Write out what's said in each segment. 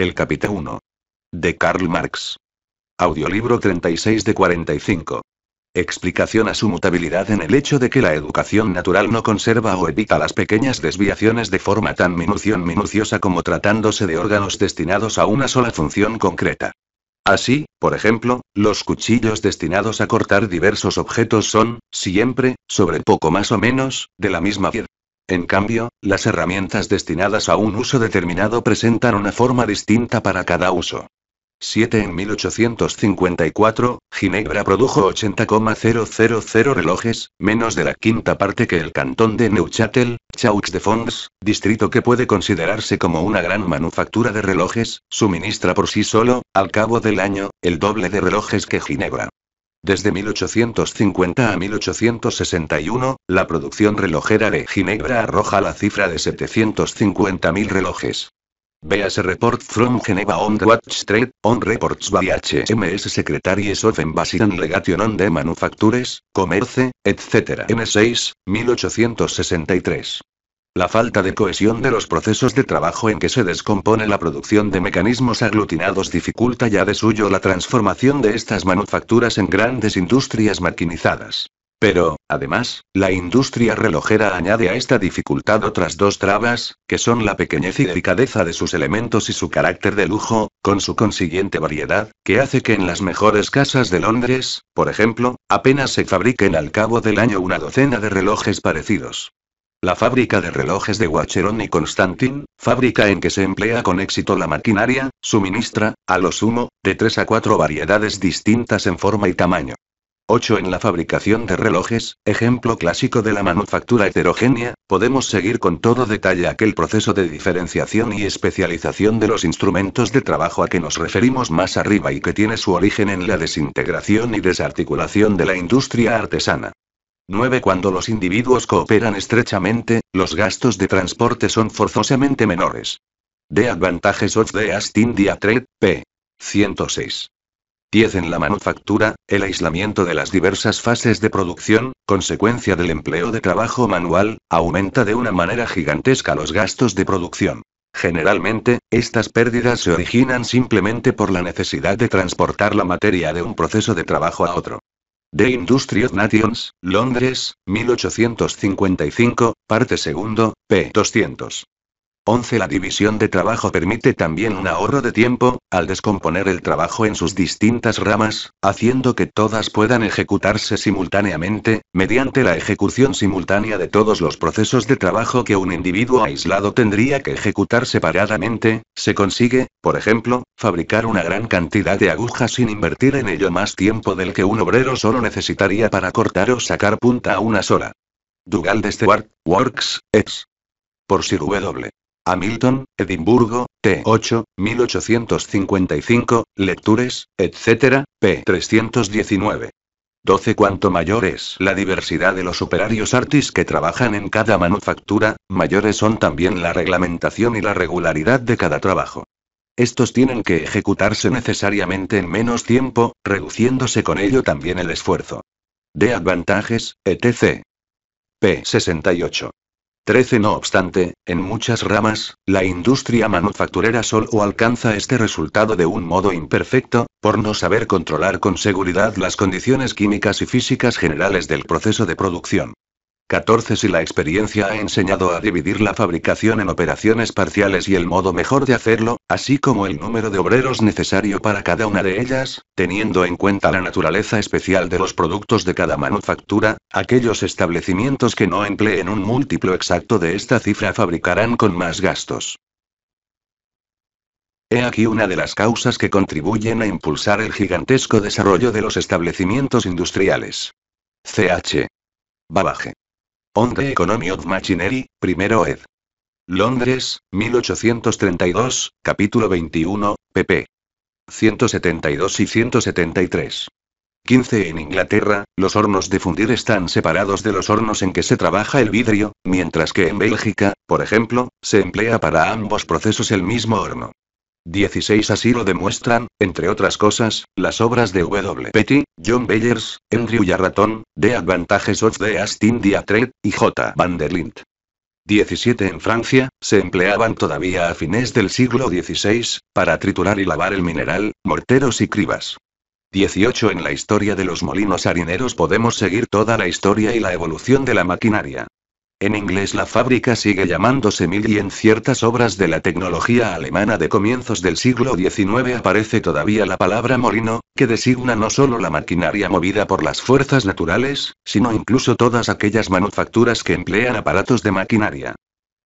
El Capítulo 1. De Karl Marx. Audiolibro 36 de 45. Explicación a su mutabilidad en el hecho de que la educación natural no conserva o evita las pequeñas desviaciones de forma tan minución minuciosa como tratándose de órganos destinados a una sola función concreta. Así, por ejemplo, los cuchillos destinados a cortar diversos objetos son, siempre, sobre poco más o menos, de la misma piedra. En cambio, las herramientas destinadas a un uso determinado presentan una forma distinta para cada uso. 7 En 1854, Ginebra produjo 80,000 relojes, menos de la quinta parte que el cantón de Neuchâtel, Chaux de Fonds, distrito que puede considerarse como una gran manufactura de relojes, suministra por sí solo, al cabo del año, el doble de relojes que Ginebra. Desde 1850 a 1861, la producción relojera de Ginebra arroja la cifra de 750.000 relojes. Véase Report from Geneva on the Watch Trade, on Reports by HMS Secretaries of Embassy and Legation on the Manufactures, Commerce, etc. M6, 1863. La falta de cohesión de los procesos de trabajo en que se descompone la producción de mecanismos aglutinados dificulta ya de suyo la transformación de estas manufacturas en grandes industrias maquinizadas. Pero, además, la industria relojera añade a esta dificultad otras dos trabas, que son la pequeñez y delicadeza de sus elementos y su carácter de lujo, con su consiguiente variedad, que hace que en las mejores casas de Londres, por ejemplo, apenas se fabriquen al cabo del año una docena de relojes parecidos. La fábrica de relojes de Wacheron y Constantin, fábrica en que se emplea con éxito la maquinaria, suministra, a lo sumo, de tres a cuatro variedades distintas en forma y tamaño. 8. En la fabricación de relojes, ejemplo clásico de la manufactura heterogénea, podemos seguir con todo detalle aquel proceso de diferenciación y especialización de los instrumentos de trabajo a que nos referimos más arriba y que tiene su origen en la desintegración y desarticulación de la industria artesana. 9. Cuando los individuos cooperan estrechamente, los gastos de transporte son forzosamente menores. De Advantages of the Astin Trade, p. 106. 10. En la manufactura, el aislamiento de las diversas fases de producción, consecuencia del empleo de trabajo manual, aumenta de una manera gigantesca los gastos de producción. Generalmente, estas pérdidas se originan simplemente por la necesidad de transportar la materia de un proceso de trabajo a otro. The Industrial Nations, Londres, 1855, parte segundo, p. 200. 11. La división de trabajo permite también un ahorro de tiempo, al descomponer el trabajo en sus distintas ramas, haciendo que todas puedan ejecutarse simultáneamente, mediante la ejecución simultánea de todos los procesos de trabajo que un individuo aislado tendría que ejecutar separadamente, se consigue, por ejemplo, fabricar una gran cantidad de agujas sin invertir en ello más tiempo del que un obrero solo necesitaría para cortar o sacar punta a una sola. Dugal de Stewart, Works, Ex. Por Sir W. Hamilton, Edimburgo, T8, 1855, Lectures, etc., p. 319. 12. Cuanto mayor es la diversidad de los operarios artis que trabajan en cada manufactura, mayores son también la reglamentación y la regularidad de cada trabajo. Estos tienen que ejecutarse necesariamente en menos tiempo, reduciéndose con ello también el esfuerzo. De advantages, etc. p. 68. 13 No obstante, en muchas ramas, la industria manufacturera solo alcanza este resultado de un modo imperfecto, por no saber controlar con seguridad las condiciones químicas y físicas generales del proceso de producción. 14 Si la experiencia ha enseñado a dividir la fabricación en operaciones parciales y el modo mejor de hacerlo, así como el número de obreros necesario para cada una de ellas, teniendo en cuenta la naturaleza especial de los productos de cada manufactura, aquellos establecimientos que no empleen un múltiplo exacto de esta cifra fabricarán con más gastos. He aquí una de las causas que contribuyen a impulsar el gigantesco desarrollo de los establecimientos industriales. CH. Babaje. On the Economy of Machinery, primero ed. Londres, 1832, capítulo 21, pp. 172 y 173. 15. En Inglaterra, los hornos de fundir están separados de los hornos en que se trabaja el vidrio, mientras que en Bélgica, por ejemplo, se emplea para ambos procesos el mismo horno. 16 así lo demuestran, entre otras cosas, las obras de W. Petty, John Bayers, Andrew Yarraton, The Advantages of the Astin y J. van der Lint. 17 En Francia, se empleaban todavía a fines del siglo XVI, para triturar y lavar el mineral, morteros y cribas. 18 En la historia de los molinos harineros podemos seguir toda la historia y la evolución de la maquinaria. En inglés la fábrica sigue llamándose Mill y en ciertas obras de la tecnología alemana de comienzos del siglo XIX aparece todavía la palabra morino, que designa no solo la maquinaria movida por las fuerzas naturales, sino incluso todas aquellas manufacturas que emplean aparatos de maquinaria.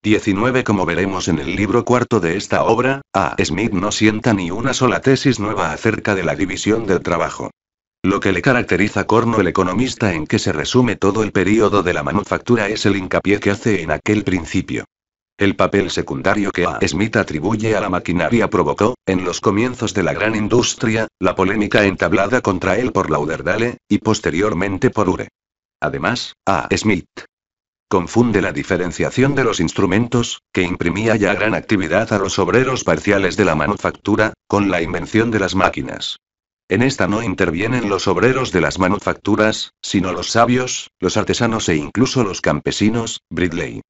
19 Como veremos en el libro cuarto de esta obra, A. Smith no sienta ni una sola tesis nueva acerca de la división del trabajo. Lo que le caracteriza a Corno el economista en que se resume todo el periodo de la manufactura es el hincapié que hace en aquel principio. El papel secundario que a Smith atribuye a la maquinaria provocó, en los comienzos de la gran industria, la polémica entablada contra él por Lauderdale, y posteriormente por Ure. Además, a Smith confunde la diferenciación de los instrumentos, que imprimía ya gran actividad a los obreros parciales de la manufactura, con la invención de las máquinas. En esta no intervienen los obreros de las manufacturas, sino los sabios, los artesanos e incluso los campesinos, Bridley.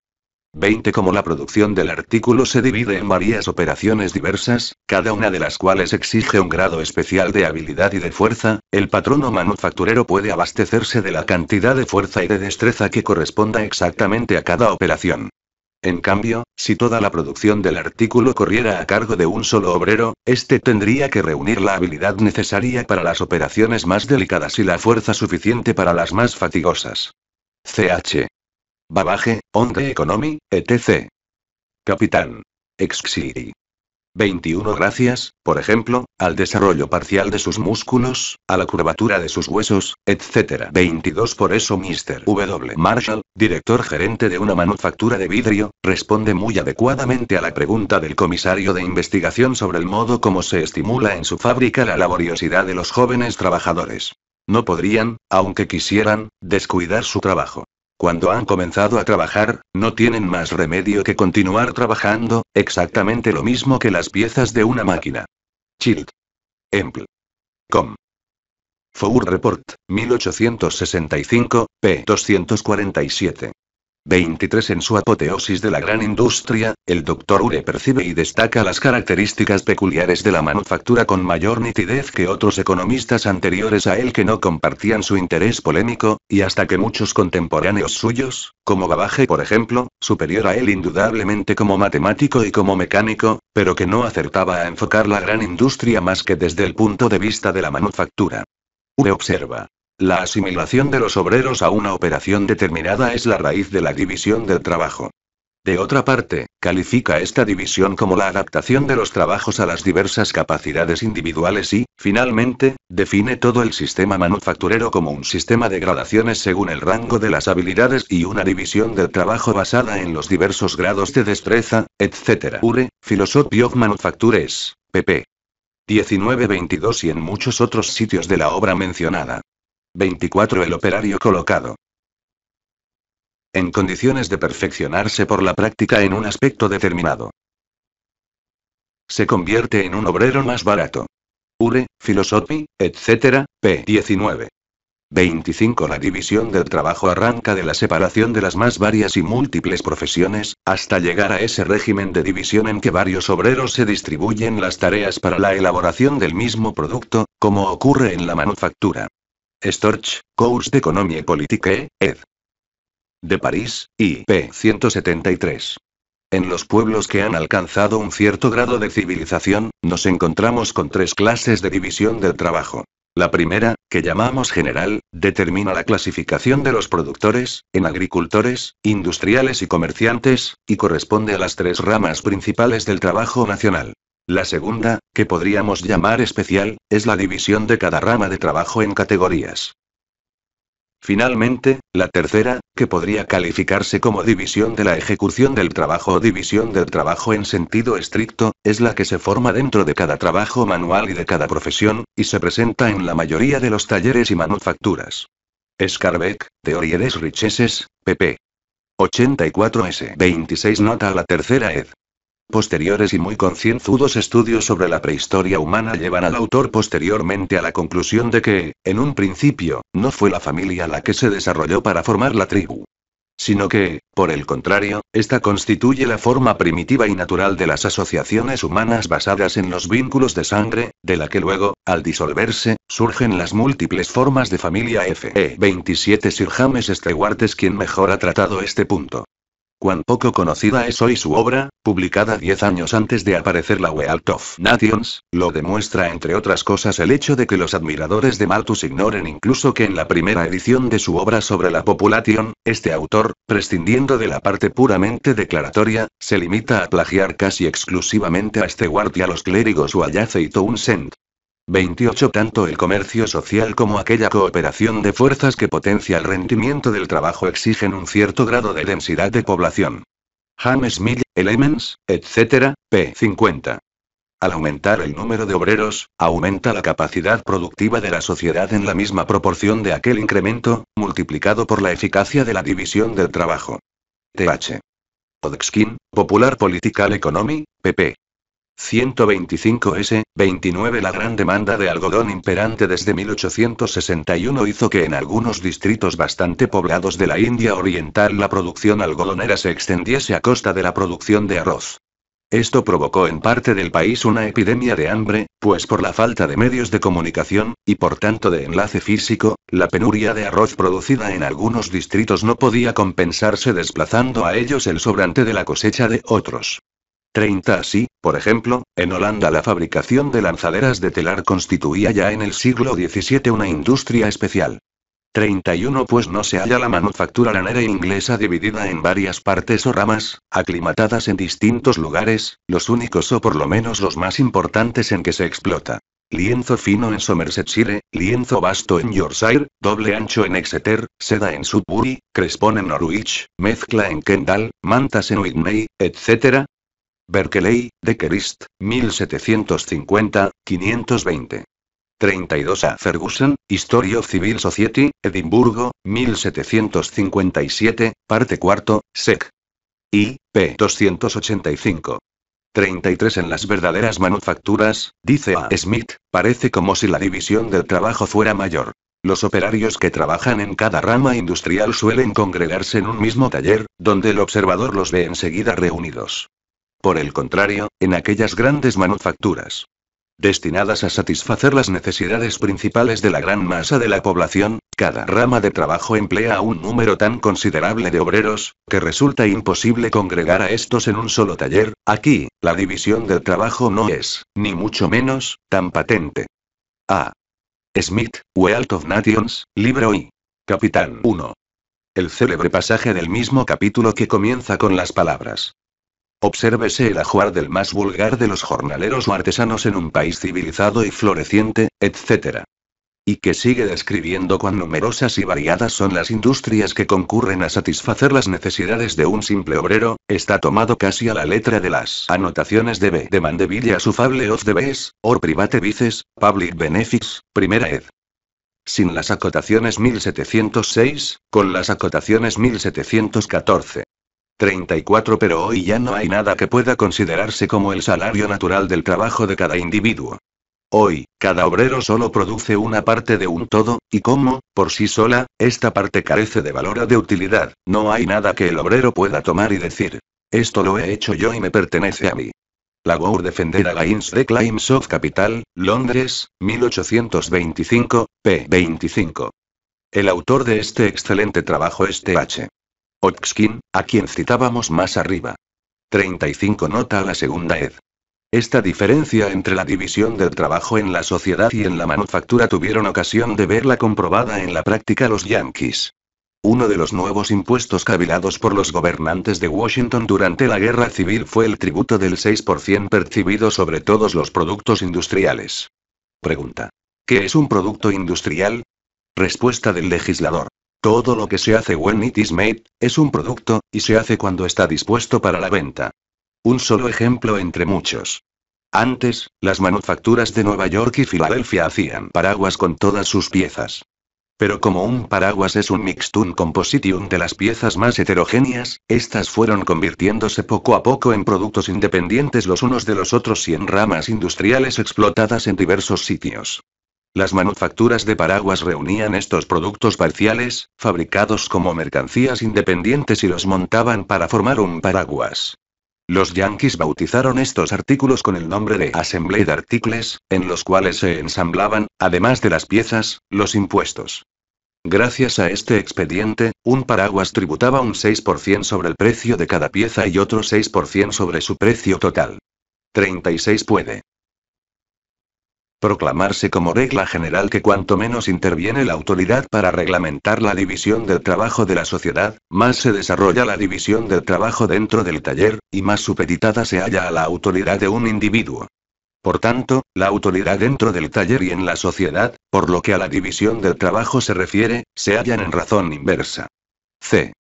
20. Como la producción del artículo se divide en varias operaciones diversas, cada una de las cuales exige un grado especial de habilidad y de fuerza, el patrono manufacturero puede abastecerse de la cantidad de fuerza y de destreza que corresponda exactamente a cada operación. En cambio, si toda la producción del artículo corriera a cargo de un solo obrero, éste tendría que reunir la habilidad necesaria para las operaciones más delicadas y la fuerza suficiente para las más fatigosas. CH. Babaje, Onde Economy, etc. Capitán. Exxiri. 21 gracias, por ejemplo, al desarrollo parcial de sus músculos, a la curvatura de sus huesos, etc. 22 Por eso Mr. W. Marshall, director gerente de una manufactura de vidrio, responde muy adecuadamente a la pregunta del comisario de investigación sobre el modo como se estimula en su fábrica la laboriosidad de los jóvenes trabajadores. No podrían, aunque quisieran, descuidar su trabajo. Cuando han comenzado a trabajar, no tienen más remedio que continuar trabajando, exactamente lo mismo que las piezas de una máquina. Child. Empl. Com. Four Report, 1865, p. 247. 23 En su apoteosis de la gran industria, el doctor Ure percibe y destaca las características peculiares de la manufactura con mayor nitidez que otros economistas anteriores a él que no compartían su interés polémico, y hasta que muchos contemporáneos suyos, como Babaje por ejemplo, superior a él indudablemente como matemático y como mecánico, pero que no acertaba a enfocar la gran industria más que desde el punto de vista de la manufactura. Ure observa. La asimilación de los obreros a una operación determinada es la raíz de la división del trabajo. De otra parte, califica esta división como la adaptación de los trabajos a las diversas capacidades individuales y, finalmente, define todo el sistema manufacturero como un sistema de gradaciones según el rango de las habilidades y una división del trabajo basada en los diversos grados de destreza, etc. Ure, Philosophy of Manufactures, pp. 1922 y en muchos otros sitios de la obra mencionada. 24. El operario colocado. En condiciones de perfeccionarse por la práctica en un aspecto determinado. Se convierte en un obrero más barato. Ure, Philosophy, etc., p. 19. 25. La división del trabajo arranca de la separación de las más varias y múltiples profesiones, hasta llegar a ese régimen de división en que varios obreros se distribuyen las tareas para la elaboración del mismo producto, como ocurre en la manufactura. Storch, Cours d'Economie Politique, ed. De París, IP 173. En los pueblos que han alcanzado un cierto grado de civilización, nos encontramos con tres clases de división del trabajo. La primera, que llamamos general, determina la clasificación de los productores, en agricultores, industriales y comerciantes, y corresponde a las tres ramas principales del trabajo nacional. La segunda, que podríamos llamar especial, es la división de cada rama de trabajo en categorías. Finalmente, la tercera, que podría calificarse como división de la ejecución del trabajo o división del trabajo en sentido estricto, es la que se forma dentro de cada trabajo manual y de cada profesión, y se presenta en la mayoría de los talleres y manufacturas. Scarbeck, Teorie Richesses, pp. 84 S. 26 Nota a la tercera ed. Posteriores y muy concienzudos estudios sobre la prehistoria humana llevan al autor posteriormente a la conclusión de que, en un principio, no fue la familia la que se desarrolló para formar la tribu, sino que, por el contrario, esta constituye la forma primitiva y natural de las asociaciones humanas basadas en los vínculos de sangre, de la que luego, al disolverse, surgen las múltiples formas de familia F.E. 27 Sir James Stewart es quien mejor ha tratado este punto cuán poco conocida es hoy su obra, publicada 10 años antes de aparecer la Wealth of Nations, lo demuestra entre otras cosas el hecho de que los admiradores de Malthus ignoren incluso que en la primera edición de su obra sobre la population, este autor, prescindiendo de la parte puramente declaratoria, se limita a plagiar casi exclusivamente a este guardia los clérigos Wallace y Townsend. 28. Tanto el comercio social como aquella cooperación de fuerzas que potencia el rendimiento del trabajo exigen un cierto grado de densidad de población. James Mill, Elements, etc., p. 50. Al aumentar el número de obreros, aumenta la capacidad productiva de la sociedad en la misma proporción de aquel incremento, multiplicado por la eficacia de la división del trabajo. TH. Podskin. Popular Political Economy, pp. 125S, 29 La gran demanda de algodón imperante desde 1861 hizo que en algunos distritos bastante poblados de la India Oriental la producción algodonera se extendiese a costa de la producción de arroz. Esto provocó en parte del país una epidemia de hambre, pues por la falta de medios de comunicación, y por tanto de enlace físico, la penuria de arroz producida en algunos distritos no podía compensarse desplazando a ellos el sobrante de la cosecha de otros. 30 así, por ejemplo, en Holanda la fabricación de lanzaderas de telar constituía ya en el siglo XVII una industria especial. 31 Pues no se halla la manufactura lanera inglesa dividida en varias partes o ramas, aclimatadas en distintos lugares, los únicos o por lo menos los más importantes en que se explota. Lienzo fino en Somersetshire, lienzo vasto en Yorkshire, doble ancho en Exeter, seda en Sudbury, crespón en Norwich, mezcla en Kendal, mantas en Whitney, etc., Berkeley, Deckerist, 1750-520. 32 a Ferguson, History Civil Society, Edimburgo, 1757, parte 4, sec. I, p. 285. 33 en las verdaderas manufacturas, dice A. Smith, parece como si la división del trabajo fuera mayor. Los operarios que trabajan en cada rama industrial suelen congregarse en un mismo taller, donde el observador los ve enseguida reunidos. Por el contrario, en aquellas grandes manufacturas destinadas a satisfacer las necesidades principales de la gran masa de la población, cada rama de trabajo emplea a un número tan considerable de obreros, que resulta imposible congregar a estos en un solo taller, aquí, la división del trabajo no es, ni mucho menos, tan patente. A. Smith, Wealth of Nations, libro I. Capitán 1. El célebre pasaje del mismo capítulo que comienza con las palabras. Obsérvese el ajuar del más vulgar de los jornaleros o artesanos en un país civilizado y floreciente, etc. Y que sigue describiendo cuán numerosas y variadas son las industrias que concurren a satisfacer las necesidades de un simple obrero, está tomado casi a la letra de las anotaciones de B. de su fable of the or Private Vices, Public Benefits, Primera ed sin las acotaciones 1706, con las acotaciones 1714. 34 pero hoy ya no hay nada que pueda considerarse como el salario natural del trabajo de cada individuo. Hoy, cada obrero solo produce una parte de un todo, y como, por sí sola, esta parte carece de valor o de utilidad, no hay nada que el obrero pueda tomar y decir. Esto lo he hecho yo y me pertenece a mí. Lagour defender Against de Claims of Capital, Londres, 1825, p. 25. El autor de este excelente trabajo es T.H. Otskin, a quien citábamos más arriba. 35 nota a la segunda ed. Esta diferencia entre la división del trabajo en la sociedad y en la manufactura tuvieron ocasión de verla comprobada en la práctica los yankees. Uno de los nuevos impuestos cavilados por los gobernantes de Washington durante la guerra civil fue el tributo del 6% percibido sobre todos los productos industriales. Pregunta. ¿Qué es un producto industrial? Respuesta del legislador. Todo lo que se hace when it is made, es un producto, y se hace cuando está dispuesto para la venta. Un solo ejemplo entre muchos. Antes, las manufacturas de Nueva York y Filadelfia hacían paraguas con todas sus piezas. Pero como un paraguas es un mixtum compositium de las piezas más heterogéneas, estas fueron convirtiéndose poco a poco en productos independientes los unos de los otros y en ramas industriales explotadas en diversos sitios. Las manufacturas de paraguas reunían estos productos parciales, fabricados como mercancías independientes y los montaban para formar un paraguas. Los yanquis bautizaron estos artículos con el nombre de de articles, en los cuales se ensamblaban, además de las piezas, los impuestos. Gracias a este expediente, un paraguas tributaba un 6% sobre el precio de cada pieza y otro 6% sobre su precio total. 36 puede proclamarse como regla general que cuanto menos interviene la autoridad para reglamentar la división del trabajo de la sociedad, más se desarrolla la división del trabajo dentro del taller, y más supeditada se halla a la autoridad de un individuo. Por tanto, la autoridad dentro del taller y en la sociedad, por lo que a la división del trabajo se refiere, se hallan en razón inversa. C.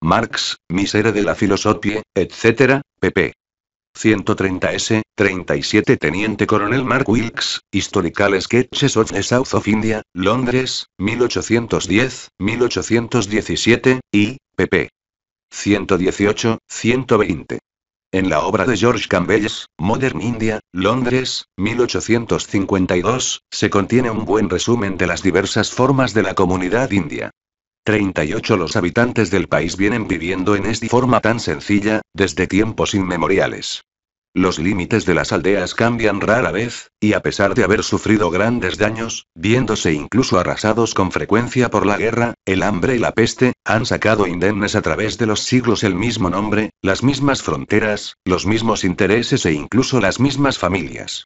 Marx, Misere de la Filosofía, etc., pp. 130S, 37 Teniente Coronel Mark Wilkes, Historical Sketches of the South of India, Londres, 1810, 1817, y, pp. 118, 120. En la obra de George Campbell's, Modern India, Londres, 1852, se contiene un buen resumen de las diversas formas de la comunidad india. 38 Los habitantes del país vienen viviendo en esta forma tan sencilla, desde tiempos inmemoriales. Los límites de las aldeas cambian rara vez, y a pesar de haber sufrido grandes daños, viéndose incluso arrasados con frecuencia por la guerra, el hambre y la peste, han sacado indemnes a través de los siglos el mismo nombre, las mismas fronteras, los mismos intereses e incluso las mismas familias.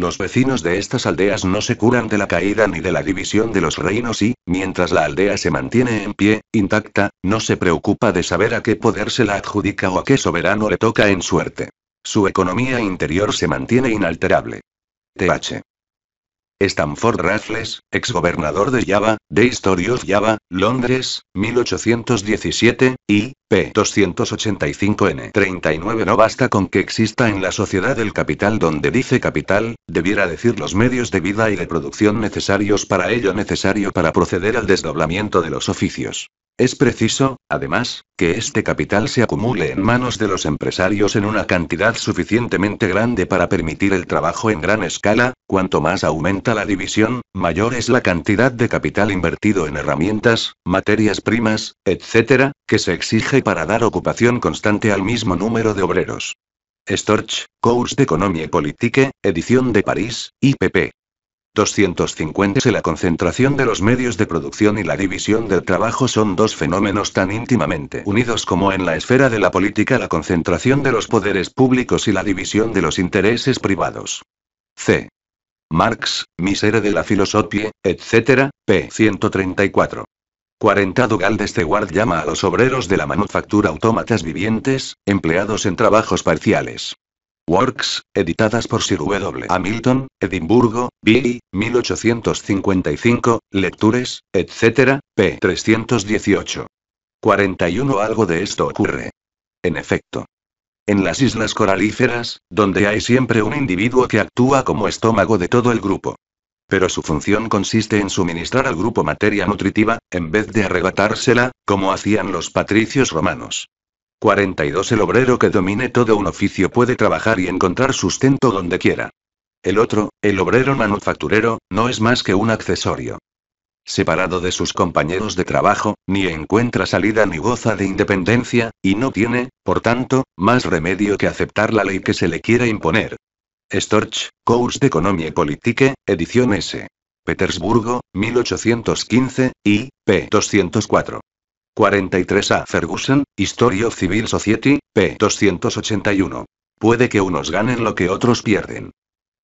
Los vecinos de estas aldeas no se curan de la caída ni de la división de los reinos y, mientras la aldea se mantiene en pie, intacta, no se preocupa de saber a qué poder se la adjudica o a qué soberano le toca en suerte. Su economía interior se mantiene inalterable. TH. Stanford Raffles, exgobernador de Java, De History Java, Londres, 1817, y p. 285n39. No basta con que exista en la sociedad el capital donde dice capital, debiera decir los medios de vida y de producción necesarios para ello necesario para proceder al desdoblamiento de los oficios. Es preciso, además, que este capital se acumule en manos de los empresarios en una cantidad suficientemente grande para permitir el trabajo en gran escala, cuanto más aumenta la división, mayor es la cantidad de capital invertido en herramientas, materias primas, etc., que se exige para dar ocupación constante al mismo número de obreros. Storch, Cours d'Economie Politique, edición de París, IPP. 250 La concentración de los medios de producción y la división del trabajo son dos fenómenos tan íntimamente unidos como en la esfera de la política la concentración de los poderes públicos y la división de los intereses privados. C. Marx, Miseria de la Filosofía, etc., p. 134. 40 Dugald de Stewart llama a los obreros de la manufactura autómatas vivientes, empleados en trabajos parciales. Works, editadas por Sir W. Hamilton, Edimburgo, B. 1855, Lectures, etc., p. 318. 41 Algo de esto ocurre. En efecto. En las islas coralíferas, donde hay siempre un individuo que actúa como estómago de todo el grupo. Pero su función consiste en suministrar al grupo materia nutritiva, en vez de arrebatársela, como hacían los patricios romanos. 42. El obrero que domine todo un oficio puede trabajar y encontrar sustento donde quiera. El otro, el obrero manufacturero, no es más que un accesorio. Separado de sus compañeros de trabajo, ni encuentra salida ni goza de independencia, y no tiene, por tanto, más remedio que aceptar la ley que se le quiera imponer. Storch, Cours Economie Politique, edición S. Petersburgo, 1815, y p. 204. 43A Ferguson, History of Civil Society, p. 281. Puede que unos ganen lo que otros pierden.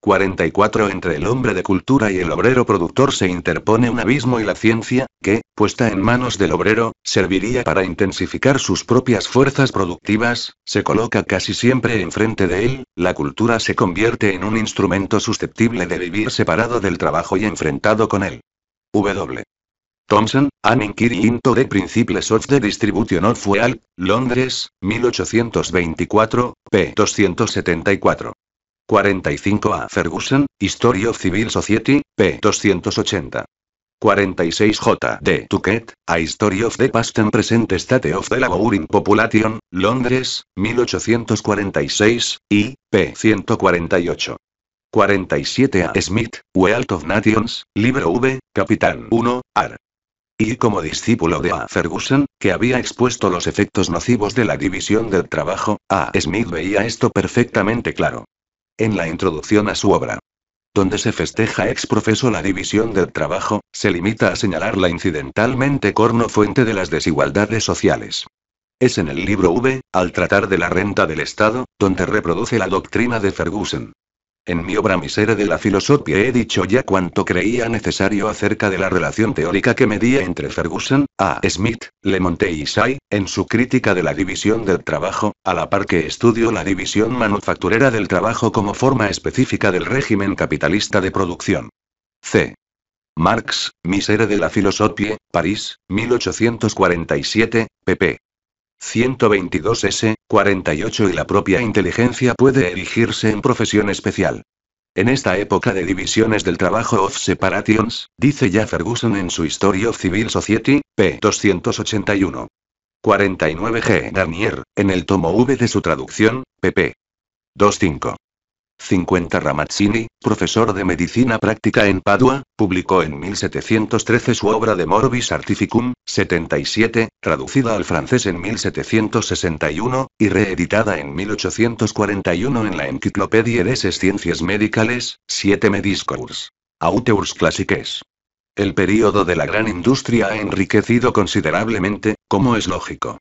44 Entre el hombre de cultura y el obrero productor se interpone un abismo y la ciencia, que, puesta en manos del obrero, serviría para intensificar sus propias fuerzas productivas, se coloca casi siempre enfrente de él, la cultura se convierte en un instrumento susceptible de vivir separado del trabajo y enfrentado con él. W. Thompson, An Inquiry into the Principles of the Distribution of Fuel, Londres, 1824, p. 274. 45 a Ferguson, History of Civil Society, p. 280. 46 J. D. Tuquet, A History of the Past and Present State of the Labouring Population, Londres, 1846, y p. 148. 47 A. Smith, Wealth of Nations, Libro V, Capitán 1, Ar. Y como discípulo de A. Ferguson, que había expuesto los efectos nocivos de la división del trabajo, A. Smith veía esto perfectamente claro. En la introducción a su obra, donde se festeja ex profeso la división del trabajo, se limita a señalarla incidentalmente corno fuente de las desigualdades sociales. Es en el libro V, al tratar de la renta del Estado, donde reproduce la doctrina de Ferguson. En mi obra Misere de la Filosofía he dicho ya cuanto creía necesario acerca de la relación teórica que medía entre Ferguson, A. Smith, Monte y Say, en su crítica de la división del trabajo, a la par que estudio la división manufacturera del trabajo como forma específica del régimen capitalista de producción. C. Marx, Misere de la Filosofía, París, 1847, pp. 122 S, 48 y la propia inteligencia puede erigirse en profesión especial. En esta época de divisiones del trabajo of separations, dice ya Ferguson en su History of Civil Society, p. 281. 49 G. Garnier, en el tomo V de su traducción, pp. 25. 50 Ramazzini, profesor de medicina práctica en Padua, publicó en 1713 su obra de Morbis Artificum, 77, traducida al francés en 1761, y reeditada en 1841 en la Enciclopedia de Ciencias Medicales, 7 Mediscours. Auteurs Classiques. El período de la gran industria ha enriquecido considerablemente, como es lógico.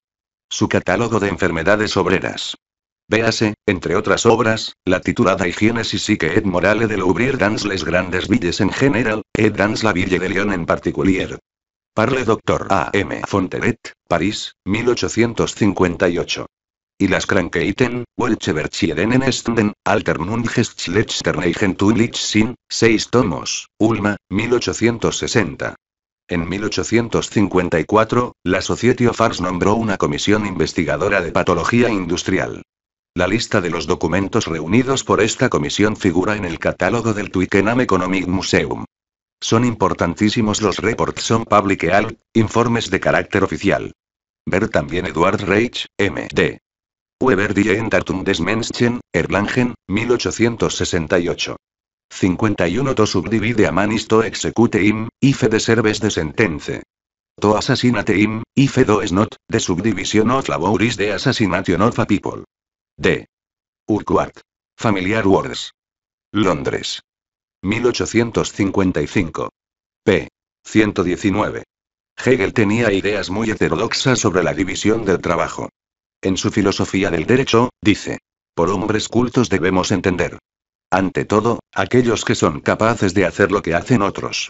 Su catálogo de enfermedades obreras. Véase, entre otras obras, la titulada Higienesis y que Ed morale de l'ouvrir dans les grandes villes en general, Ed dans la ville de Lyon en particular. Parle Dr. A. M. Fonteret, París, 1858. Y las Krankeiten, Welche Berchieren Estenden, Alternung Tulich sin, 6 tomos, Ulma, 1860. En 1854, la Society of nombró una comisión investigadora de patología industrial. La lista de los documentos reunidos por esta comisión figura en el catálogo del Twickenham Economic Museum. Son importantísimos los reports on public health, informes de carácter oficial. Ver también Edward Reich, M.D. Weber die Entartum des Menschen, Erlangen, 1868. 51 to subdivide a manis to execute im, ife de serves de sentence. To assassinate im, ife do es not, de subdivision of laboris de assassination of a people. D. Urquhart. Familiar Words. Londres. 1855. p. 119. Hegel tenía ideas muy heterodoxas sobre la división del trabajo. En su filosofía del derecho, dice, por hombres cultos debemos entender, ante todo, aquellos que son capaces de hacer lo que hacen otros.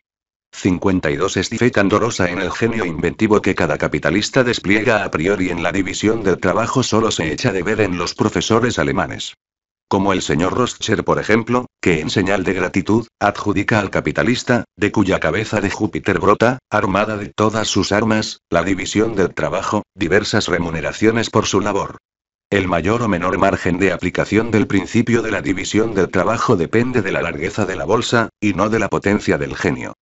52 es fe candorosa en el genio inventivo que cada capitalista despliega a priori en la división del trabajo solo se echa de ver en los profesores alemanes. Como el señor Roscher, por ejemplo, que en señal de gratitud, adjudica al capitalista, de cuya cabeza de Júpiter brota, armada de todas sus armas, la división del trabajo, diversas remuneraciones por su labor. El mayor o menor margen de aplicación del principio de la división del trabajo depende de la largueza de la bolsa, y no de la potencia del genio.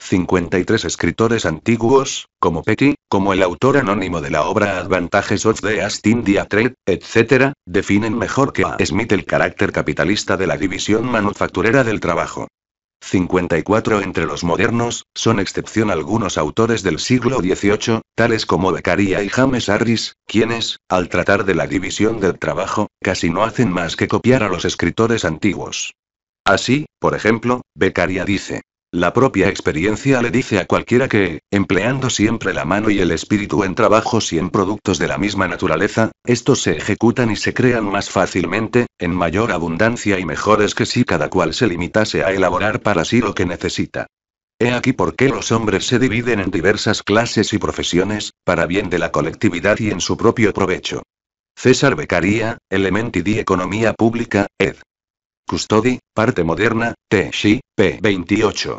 53 escritores antiguos, como Petty, como el autor anónimo de la obra Advantages of the Astin India etc., definen mejor que a Smith el carácter capitalista de la división manufacturera del trabajo. 54 Entre los modernos, son excepción algunos autores del siglo XVIII, tales como Beccaria y James Harris, quienes, al tratar de la división del trabajo, casi no hacen más que copiar a los escritores antiguos. Así, por ejemplo, Beccaria dice, la propia experiencia le dice a cualquiera que, empleando siempre la mano y el espíritu en trabajos y en productos de la misma naturaleza, estos se ejecutan y se crean más fácilmente, en mayor abundancia y mejores que si cada cual se limitase a elaborar para sí lo que necesita. He aquí por qué los hombres se dividen en diversas clases y profesiones, para bien de la colectividad y en su propio provecho. César Becaría, Elementi di Economía Pública, ed. Custody, parte moderna, T. Shi, p. 28.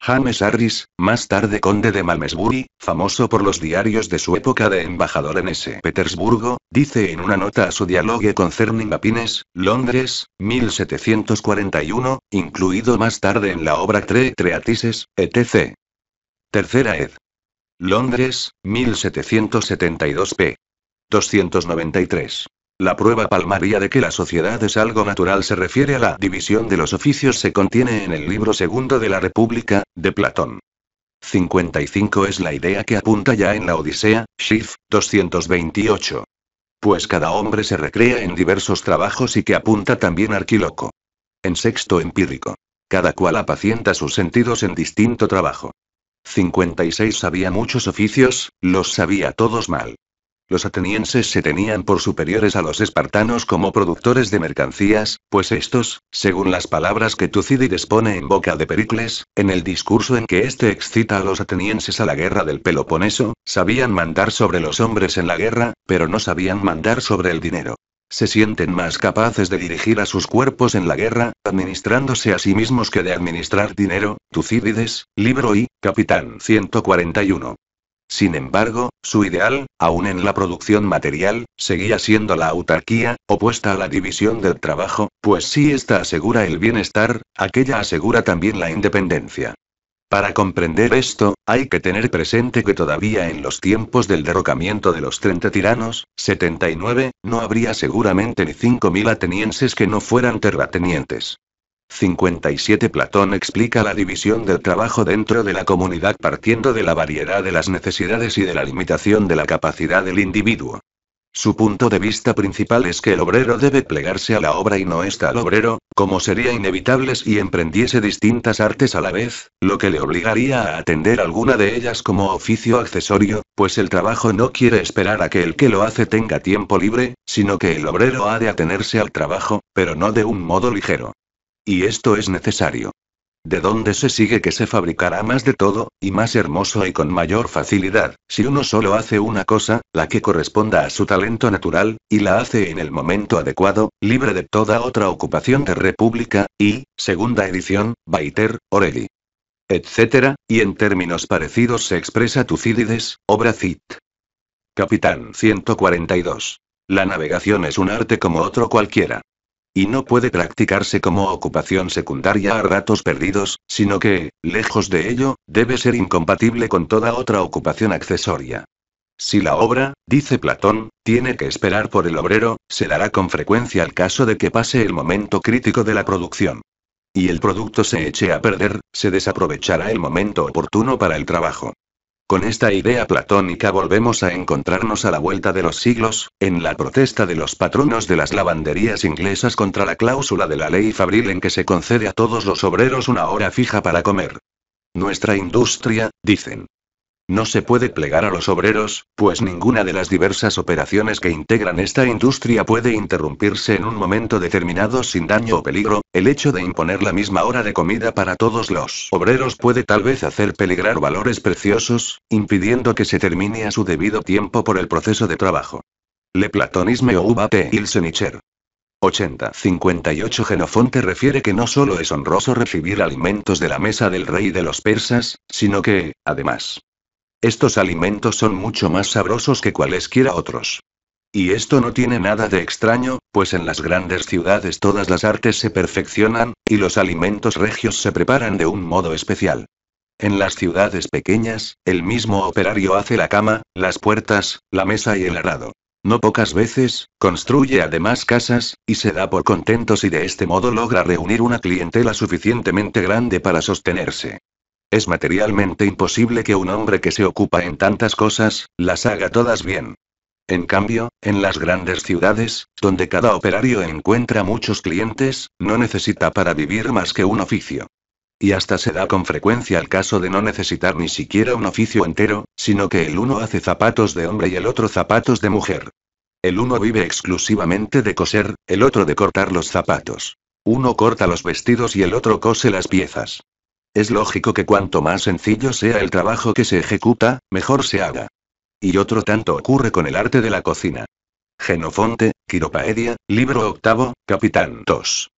James Harris, más tarde conde de Malmesbury, famoso por los diarios de su época de embajador en S. Petersburgo, dice en una nota a su dialogue Concerning Cerningapines, Londres, 1741, incluido más tarde en la obra Tre Treatises, etc. Tercera ed. Londres, 1772 p. 293. La prueba palmaria de que la sociedad es algo natural se refiere a la división de los oficios se contiene en el libro segundo de la República, de Platón. 55 es la idea que apunta ya en la Odisea, Schiff, 228. Pues cada hombre se recrea en diversos trabajos y que apunta también Arquiloco. En sexto empírico. Cada cual apacienta sus sentidos en distinto trabajo. 56 Había muchos oficios, los sabía todos mal. Los atenienses se tenían por superiores a los espartanos como productores de mercancías, pues estos, según las palabras que Tucídides pone en boca de Pericles, en el discurso en que éste excita a los atenienses a la guerra del Peloponeso, sabían mandar sobre los hombres en la guerra, pero no sabían mandar sobre el dinero. Se sienten más capaces de dirigir a sus cuerpos en la guerra, administrándose a sí mismos que de administrar dinero. Tucídides, libro I, capitán 141. Sin embargo, su ideal, aún en la producción material, seguía siendo la autarquía, opuesta a la división del trabajo, pues si ésta asegura el bienestar, aquella asegura también la independencia. Para comprender esto, hay que tener presente que todavía en los tiempos del derrocamiento de los 30 tiranos, 79, no habría seguramente ni 5.000 atenienses que no fueran terratenientes. 57 Platón explica la división del trabajo dentro de la comunidad partiendo de la variedad de las necesidades y de la limitación de la capacidad del individuo. Su punto de vista principal es que el obrero debe plegarse a la obra y no está al obrero, como sería inevitable si emprendiese distintas artes a la vez, lo que le obligaría a atender alguna de ellas como oficio accesorio, pues el trabajo no quiere esperar a que el que lo hace tenga tiempo libre, sino que el obrero ha de atenerse al trabajo, pero no de un modo ligero. Y esto es necesario. De dónde se sigue que se fabricará más de todo, y más hermoso y con mayor facilidad, si uno solo hace una cosa, la que corresponda a su talento natural, y la hace en el momento adecuado, libre de toda otra ocupación de República, y, segunda edición, Baiter, Oredi. Etcétera, y en términos parecidos se expresa Tucídides, obra cit. Capitán 142. La navegación es un arte como otro cualquiera. Y no puede practicarse como ocupación secundaria a ratos perdidos, sino que, lejos de ello, debe ser incompatible con toda otra ocupación accesoria. Si la obra, dice Platón, tiene que esperar por el obrero, se dará con frecuencia el caso de que pase el momento crítico de la producción. Y el producto se eche a perder, se desaprovechará el momento oportuno para el trabajo. Con esta idea platónica volvemos a encontrarnos a la vuelta de los siglos, en la protesta de los patronos de las lavanderías inglesas contra la cláusula de la ley Fabril en que se concede a todos los obreros una hora fija para comer. Nuestra industria, dicen, no se puede plegar a los obreros, pues ninguna de las diversas operaciones que integran esta industria puede interrumpirse en un momento determinado sin daño o peligro, el hecho de imponer la misma hora de comida para todos los obreros puede tal vez hacer peligrar valores preciosos, impidiendo que se termine a su debido tiempo por el proceso de trabajo. Le platonisme o P. ilsenicher. 80-58 Genofonte refiere que no solo es honroso recibir alimentos de la mesa del rey de los persas, sino que, además, estos alimentos son mucho más sabrosos que cualesquiera otros. Y esto no tiene nada de extraño, pues en las grandes ciudades todas las artes se perfeccionan, y los alimentos regios se preparan de un modo especial. En las ciudades pequeñas, el mismo operario hace la cama, las puertas, la mesa y el arado. No pocas veces, construye además casas, y se da por contento si de este modo logra reunir una clientela suficientemente grande para sostenerse. Es materialmente imposible que un hombre que se ocupa en tantas cosas, las haga todas bien. En cambio, en las grandes ciudades, donde cada operario encuentra muchos clientes, no necesita para vivir más que un oficio. Y hasta se da con frecuencia el caso de no necesitar ni siquiera un oficio entero, sino que el uno hace zapatos de hombre y el otro zapatos de mujer. El uno vive exclusivamente de coser, el otro de cortar los zapatos. Uno corta los vestidos y el otro cose las piezas. Es lógico que cuanto más sencillo sea el trabajo que se ejecuta, mejor se haga. Y otro tanto ocurre con el arte de la cocina. Genofonte, Quiropaedia, libro octavo, capitán 2.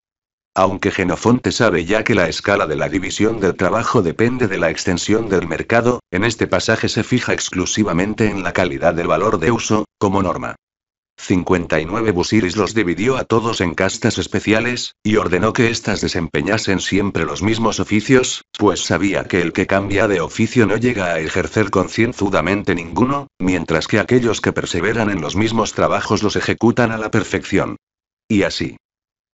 Aunque Genofonte sabe ya que la escala de la división del trabajo depende de la extensión del mercado, en este pasaje se fija exclusivamente en la calidad del valor de uso, como norma. 59 Busiris los dividió a todos en castas especiales, y ordenó que éstas desempeñasen siempre los mismos oficios, pues sabía que el que cambia de oficio no llega a ejercer concienzudamente ninguno, mientras que aquellos que perseveran en los mismos trabajos los ejecutan a la perfección. Y así.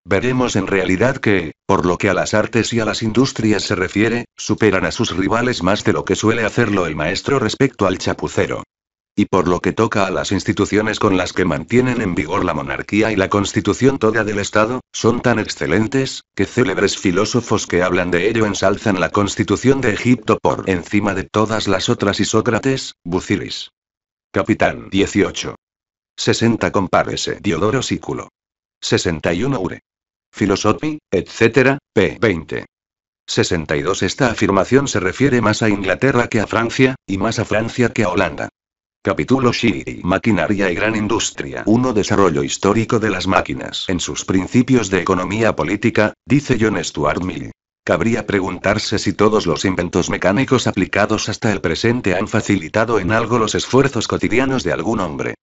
Veremos en realidad que, por lo que a las artes y a las industrias se refiere, superan a sus rivales más de lo que suele hacerlo el maestro respecto al chapucero. Y por lo que toca a las instituciones con las que mantienen en vigor la monarquía y la constitución toda del Estado, son tan excelentes, que célebres filósofos que hablan de ello ensalzan la constitución de Egipto por encima de todas las otras y Sócrates, Bucilis. Capitán 18. 60 Compárese Diodoro Sículo. 61 Ure. Filosofi, etc., p. 20. 62 Esta afirmación se refiere más a Inglaterra que a Francia, y más a Francia que a Holanda. Capítulo Shiri, Maquinaria y Gran Industria. 1. Desarrollo histórico de las máquinas. En sus principios de economía política, dice John Stuart Mill. Cabría preguntarse si todos los inventos mecánicos aplicados hasta el presente han facilitado en algo los esfuerzos cotidianos de algún hombre.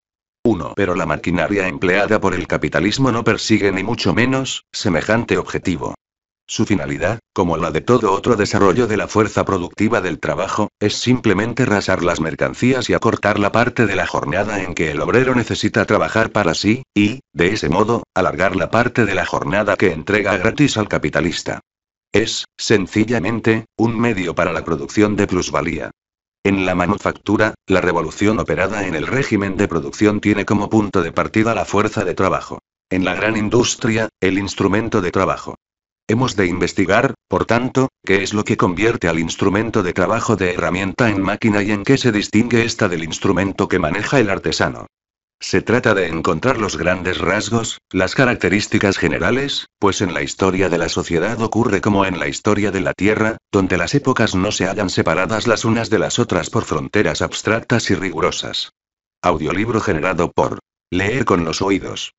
1. Pero la maquinaria empleada por el capitalismo no persigue ni mucho menos, semejante objetivo. Su finalidad, como la de todo otro desarrollo de la fuerza productiva del trabajo, es simplemente rasar las mercancías y acortar la parte de la jornada en que el obrero necesita trabajar para sí, y, de ese modo, alargar la parte de la jornada que entrega gratis al capitalista. Es, sencillamente, un medio para la producción de plusvalía. En la manufactura, la revolución operada en el régimen de producción tiene como punto de partida la fuerza de trabajo. En la gran industria, el instrumento de trabajo. Hemos de investigar, por tanto, qué es lo que convierte al instrumento de trabajo de herramienta en máquina y en qué se distingue esta del instrumento que maneja el artesano. Se trata de encontrar los grandes rasgos, las características generales, pues en la historia de la sociedad ocurre como en la historia de la Tierra, donde las épocas no se hallan separadas las unas de las otras por fronteras abstractas y rigurosas. Audiolibro generado por Leer con los oídos.